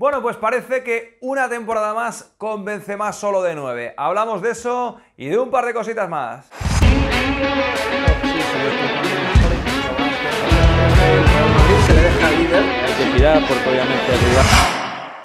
Bueno, pues parece que una temporada más convence más solo de nueve. Hablamos de eso y de un par de cositas más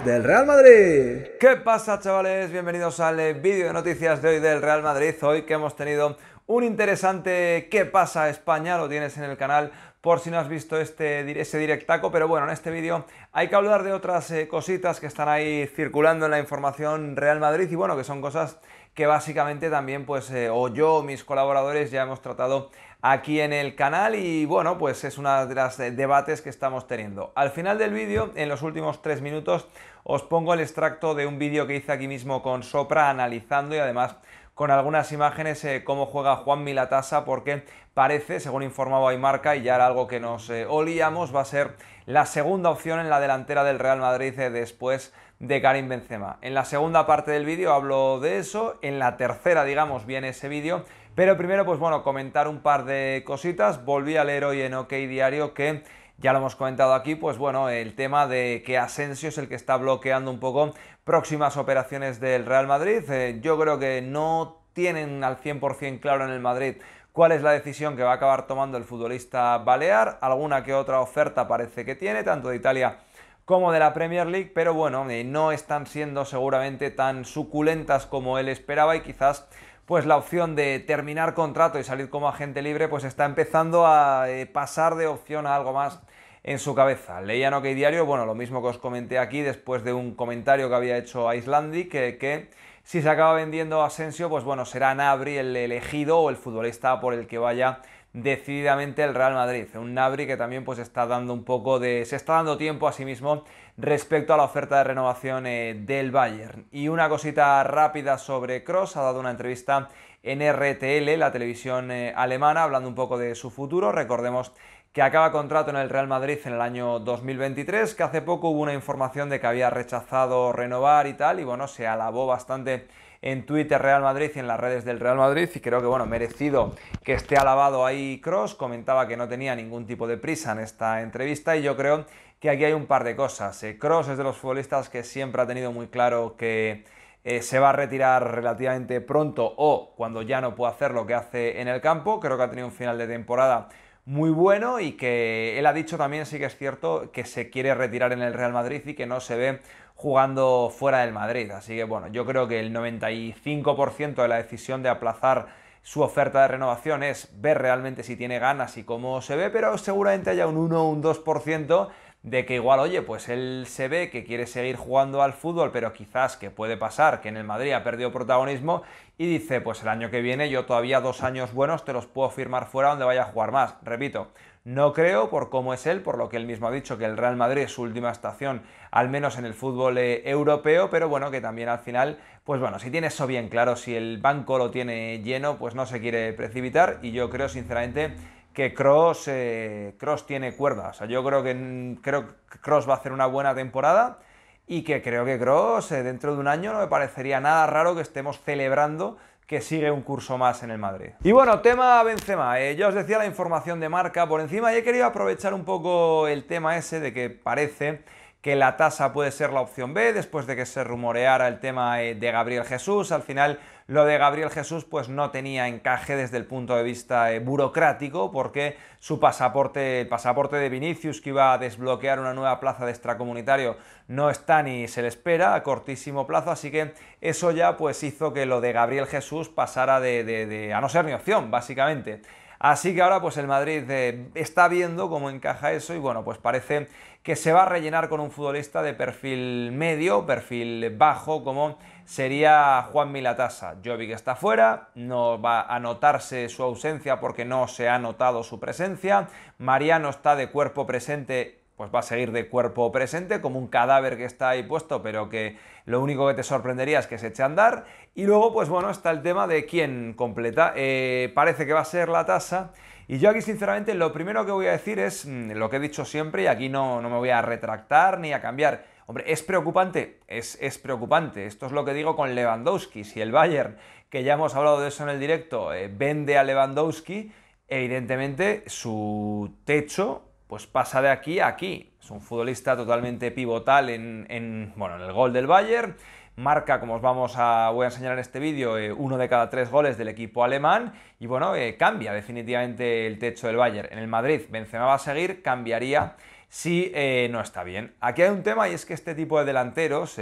del Real Madrid. ¿Qué pasa chavales? Bienvenidos al eh, vídeo de noticias de hoy del Real Madrid. Hoy que hemos tenido un interesante ¿Qué pasa España? Lo tienes en el canal por si no has visto este, ese directaco, pero bueno, en este vídeo hay que hablar de otras eh, cositas que están ahí circulando en la información Real Madrid y bueno, que son cosas que básicamente también pues eh, o yo, mis colaboradores ya hemos tratado aquí en el canal y bueno, pues es uno de los eh, debates que estamos teniendo. Al final del vídeo, en los últimos tres minutos, os pongo el extracto de un vídeo que hice aquí mismo con Sopra analizando y además con algunas imágenes eh, cómo juega Juan Milatasa porque parece, según informaba marca, y ya era algo que nos eh, olíamos, va a ser la segunda opción en la delantera del Real Madrid después de Karim Benzema. En la segunda parte del vídeo hablo de eso, en la tercera, digamos, viene ese vídeo, pero primero, pues bueno, comentar un par de cositas. Volví a leer hoy en OK Diario que ya lo hemos comentado aquí, pues bueno, el tema de que Asensio es el que está bloqueando un poco próximas operaciones del Real Madrid. Eh, yo creo que no tienen al 100% claro en el Madrid cuál es la decisión que va a acabar tomando el futbolista balear. Alguna que otra oferta parece que tiene, tanto de Italia como de la Premier League, pero bueno, eh, no están siendo seguramente tan suculentas como él esperaba y quizás pues la opción de terminar contrato y salir como agente libre pues está empezando a eh, pasar de opción a algo más en su cabeza. Leía no que Diario, bueno, lo mismo que os comenté aquí después de un comentario que había hecho a que, si se acaba vendiendo Asensio, pues bueno, será Nabri el elegido o el futbolista por el que vaya decididamente el Real Madrid. Un Nabri que también pues está dando un poco de... se está dando tiempo a sí mismo respecto a la oferta de renovación eh, del Bayern. Y una cosita rápida sobre Cross, ha dado una entrevista en RTL, la televisión eh, alemana, hablando un poco de su futuro. Recordemos que acaba contrato en el Real Madrid en el año 2023, que hace poco hubo una información de que había rechazado renovar y tal, y bueno, se alabó bastante en Twitter Real Madrid y en las redes del Real Madrid y creo que bueno, merecido que esté alabado ahí Cross, comentaba que no tenía ningún tipo de prisa en esta entrevista y yo creo que aquí hay un par de cosas. Cross eh, es de los futbolistas que siempre ha tenido muy claro que eh, se va a retirar relativamente pronto o cuando ya no pueda hacer lo que hace en el campo. Creo que ha tenido un final de temporada muy bueno y que él ha dicho también, sí que es cierto, que se quiere retirar en el Real Madrid y que no se ve jugando fuera del Madrid. Así que bueno, yo creo que el 95% de la decisión de aplazar su oferta de renovación es ver realmente si tiene ganas y cómo se ve, pero seguramente haya un 1 o un 2% de que igual, oye, pues él se ve que quiere seguir jugando al fútbol, pero quizás que puede pasar que en el Madrid ha perdido protagonismo y dice, pues el año que viene yo todavía dos años buenos te los puedo firmar fuera donde vaya a jugar más. Repito, no creo, por cómo es él, por lo que él mismo ha dicho, que el Real Madrid es su última estación, al menos en el fútbol eh, europeo, pero bueno, que también al final, pues bueno, si tiene eso bien claro, si el banco lo tiene lleno, pues no se quiere precipitar y yo creo sinceramente que Cross, eh, tiene cuerda. O sea, yo creo que, mm, creo que va a hacer una buena temporada y que creo que Cross eh, dentro de un año no me parecería nada raro que estemos celebrando que sigue un curso más en el Madrid. Y bueno, tema Benzema. Eh, ya os decía la información de marca por encima y he querido aprovechar un poco el tema ese de que parece que la tasa puede ser la opción B, después de que se rumoreara el tema eh, de Gabriel Jesús. Al final, lo de Gabriel Jesús pues no tenía encaje desde el punto de vista eh, burocrático, porque su pasaporte, el pasaporte de Vinicius, que iba a desbloquear una nueva plaza de extracomunitario, no está ni se le espera a cortísimo plazo, así que eso ya pues hizo que lo de Gabriel Jesús pasara de, a no ser ni opción, básicamente. Así que ahora pues el Madrid eh, está viendo cómo encaja eso y bueno, pues parece que se va a rellenar con un futbolista de perfil medio, perfil bajo, como sería Juan Milatasa. que está fuera, no va a notarse su ausencia porque no se ha notado su presencia. Mariano está de cuerpo presente pues va a seguir de cuerpo presente, como un cadáver que está ahí puesto, pero que lo único que te sorprendería es que se eche a andar. Y luego, pues bueno, está el tema de quién completa. Eh, parece que va a ser la tasa. Y yo aquí, sinceramente, lo primero que voy a decir es mm, lo que he dicho siempre, y aquí no, me voy a retractar ni a cambiar. Hombre, ¿es preocupante? Es, preocupante. Esto es lo que digo con Lewandowski. Si el Bayern, que ya hemos hablado de eso en el directo, eh, vende a Lewandowski, evidentemente su techo pues pasa de aquí a aquí. Es un futbolista totalmente pivotal en, bueno, en el gol del Bayern. Marca, como os vamos a, voy a enseñar en este vídeo, eh, uno de cada tres goles del equipo alemán. Y bueno, eh, cambia definitivamente el techo del Bayern. En el Madrid, Benzema va a seguir, cambiaría si eh, no está bien. Aquí hay un tema y es que este tipo de delanteros,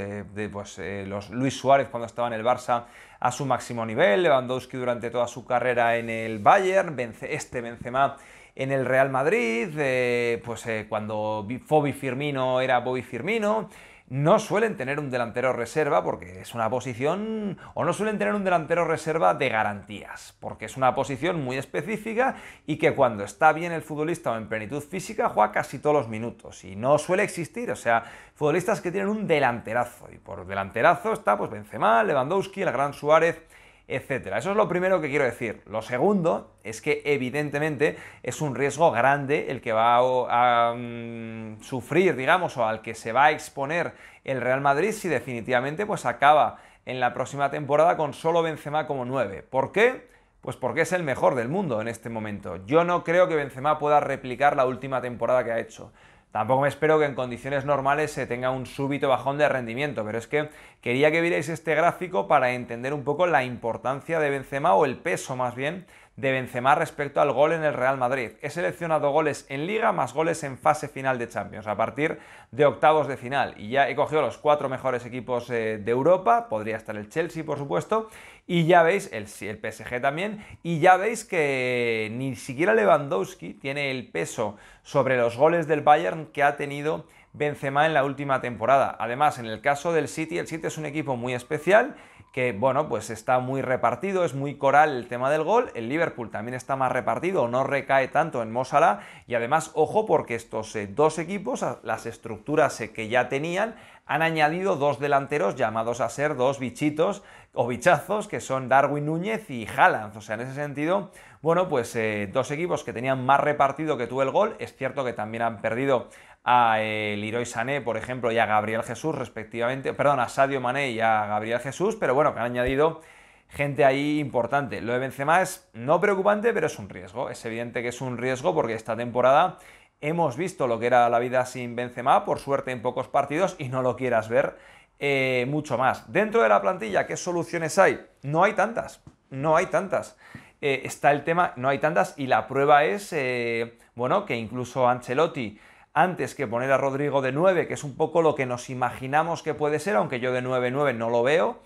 pues, los Luis Suárez cuando estaba en el Barça a su máximo nivel, Lewandowski durante toda su carrera en el Bayern, este Benzema en el Real Madrid, eh, pues eh, cuando Bobby Firmino era Bobby Firmino, no suelen tener un delantero reserva porque es una posición, o no suelen tener un delantero reserva de garantías, porque es una posición muy específica y que cuando está bien el futbolista o en plenitud física juega casi todos los minutos y no suele existir, o sea, futbolistas que tienen un delanterazo y por delanterazo está pues Benzema, Lewandowski, el gran Suárez, eso es lo primero que quiero decir. Lo segundo es que evidentemente es un riesgo grande el que va a, mm, sufrir, digamos, o al que se va a exponer el Real Madrid si definitivamente pues acaba en la próxima temporada con solo Benzema como 9. ¿Por qué? Pues porque es el mejor del mundo en este momento. Yo no creo que Benzema pueda replicar la última temporada que ha hecho. Tampoco me espero que en condiciones normales se tenga un súbito bajón de rendimiento, pero es que quería que vierais este gráfico para entender un poco la importancia de Benzema o el peso más bien de Benzema respecto al gol en el Real Madrid. He seleccionado goles en liga más goles en fase final de Champions, a partir de octavos de final. Y ya he cogido los cuatro mejores equipos eh, de Europa, podría estar el Chelsea, por supuesto, y ya veis, el, PSG también, y ya veis que ni siquiera Lewandowski tiene el peso sobre los goles del Bayern que ha tenido Benzema en la última temporada. Además, en el caso del City, el City es un equipo muy especial que bueno, pues está muy repartido, es muy coral el tema del gol, el Liverpool también está más repartido, no recae tanto en Mo y además ojo porque estos eh, dos equipos, las estructuras eh, que ya tenían, han añadido dos delanteros llamados a ser dos bichitos o bichazos, que son Darwin Núñez y Haaland. O sea, en ese sentido, bueno, pues eh, dos equipos que tenían más repartido que tú el gol. Es cierto que también han perdido a eh, Liroy Sané, por ejemplo, y a Gabriel Jesús, respectivamente, perdón, a Sadio Mané y a Gabriel Jesús, pero bueno, que han añadido gente ahí importante. Lo de Benzema es no preocupante, pero es un riesgo. Es evidente que es un riesgo porque esta temporada hemos visto lo que era la vida sin Benzema, por suerte en pocos partidos, y no lo quieras ver eh, mucho más. Dentro de la plantilla, ¿qué soluciones hay? No hay tantas, no hay tantas. Eh, está el tema, no hay tantas, y la prueba es, eh, bueno, que incluso Ancelotti, antes que poner a Rodrigo de 9, que es un poco lo que nos imaginamos que puede ser, aunque yo de 9-9 no lo veo,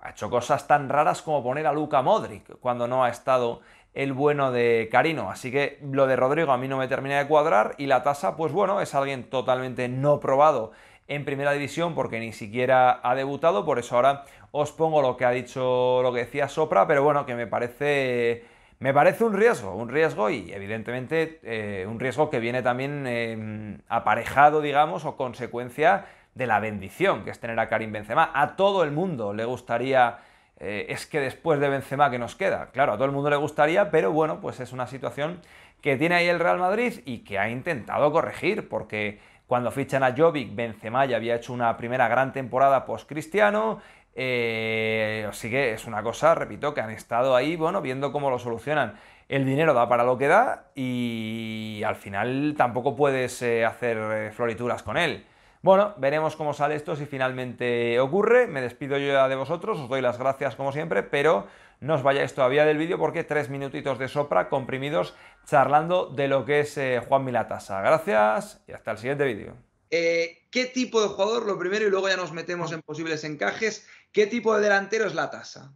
ha hecho cosas tan raras como poner a Luca Modric cuando no ha estado el bueno de Carino. Así que lo de Rodrigo a mí no me termina de cuadrar y la tasa, pues bueno, es alguien totalmente no probado en primera división porque ni siquiera ha debutado, por eso ahora os pongo lo que ha dicho, lo que decía Sopra, pero bueno, que me parece... Me parece un riesgo, un riesgo y evidentemente eh, un riesgo que viene también eh, aparejado, digamos, o consecuencia de la bendición que es tener a Karim Benzema. A todo el mundo le gustaría, eh, es que después de Benzema que nos queda. Claro, a todo el mundo le gustaría, pero bueno, pues es una situación que tiene ahí el Real Madrid y que ha intentado corregir, porque cuando fichan a Jovic, Benzema ya había hecho una primera gran temporada post-Cristiano. Eh, así que es una cosa, repito, que han estado ahí, bueno, viendo cómo lo solucionan. El dinero da para lo que da y al final tampoco puedes eh, hacer eh, florituras con él. Bueno, veremos cómo sale esto si finalmente ocurre. Me despido yo ya de vosotros, os doy las gracias como siempre, pero no os vayáis todavía del vídeo porque tres minutitos de sopra comprimidos charlando de lo que es Juanmi eh, Juan Milatasa. Gracias y hasta el siguiente vídeo. Eh, ¿Qué tipo de jugador? Lo primero y luego ya nos metemos en posibles encajes. ¿Qué tipo de delantero es la tasa?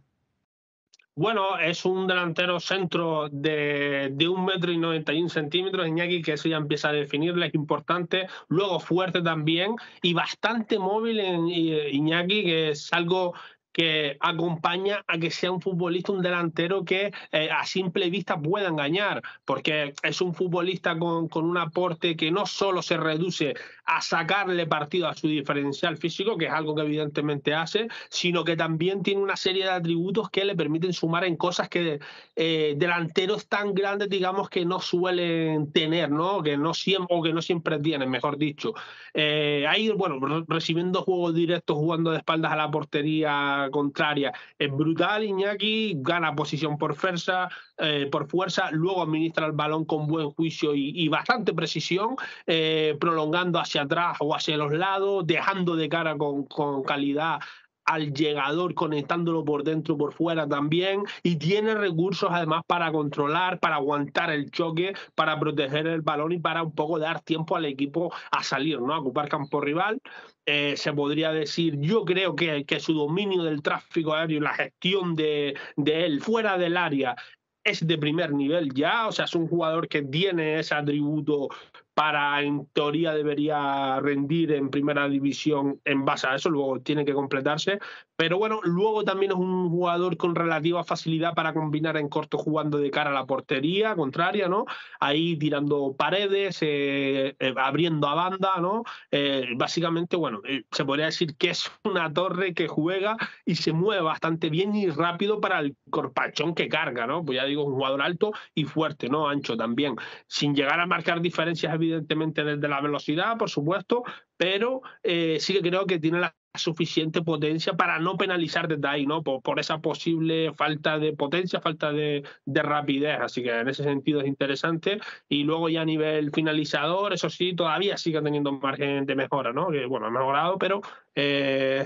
Bueno, es un delantero centro de, de metro y centímetros, Iñaki, que eso ya empieza a definirle, es importante, luego fuerte también y bastante móvil en eh, Iñaki, que es algo que acompaña a que sea un futbolista, un delantero que eh, a simple vista pueda engañar, porque es un futbolista con, con, un aporte que no solo se reduce a sacarle partido a su diferencial físico, que es algo que evidentemente hace, sino que también tiene una serie de atributos que le permiten sumar en cosas que eh, delanteros tan grandes, digamos, que no suelen tener, ¿no? Que no siempre, o que no siempre tienen, mejor dicho. Eh, ahí, bueno, recibiendo juegos directos, jugando de espaldas a la portería contraria. Es brutal, Iñaki, gana posición por fuerza, eh, por fuerza, luego administra el balón con buen juicio y, bastante precisión, eh, prolongando hacia atrás o hacia los lados, dejando de cara con, con calidad al llegador, conectándolo por dentro, por fuera también, y tiene recursos además para controlar, para aguantar el choque, para proteger el balón y para un poco dar tiempo al equipo a salir, ¿no? A ocupar campo rival. Eh, se podría decir, yo creo que, que, su dominio del tráfico aéreo, y la gestión de, de él fuera del área es de primer nivel ya, o sea, es un jugador que tiene ese atributo para, en teoría, debería rendir en primera división en base a eso, luego tiene que completarse. Pero bueno, luego también es un jugador con relativa facilidad para combinar en corto jugando de cara a la portería contraria, ¿no? Ahí tirando paredes, eh, eh, abriendo a banda, ¿no? Eh, básicamente, bueno, se podría decir que es una torre que juega y se mueve bastante bien y rápido para el corpachón que carga, ¿no? Pues ya digo, un jugador alto y fuerte, ¿no? Ancho también, sin llegar a marcar diferencias evidentes evidentemente desde la velocidad, por supuesto, pero eh, sí que creo que tiene la suficiente potencia para no penalizar desde ahí, ¿no? Por, esa posible falta de potencia, falta de, rapidez. Así que en ese sentido es interesante. Y luego ya a nivel finalizador, eso sí, todavía sigue teniendo margen de mejora, ¿no? Que bueno, ha mejorado, pero eh,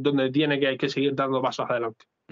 donde tiene que, hay que seguir dando pasos adelante.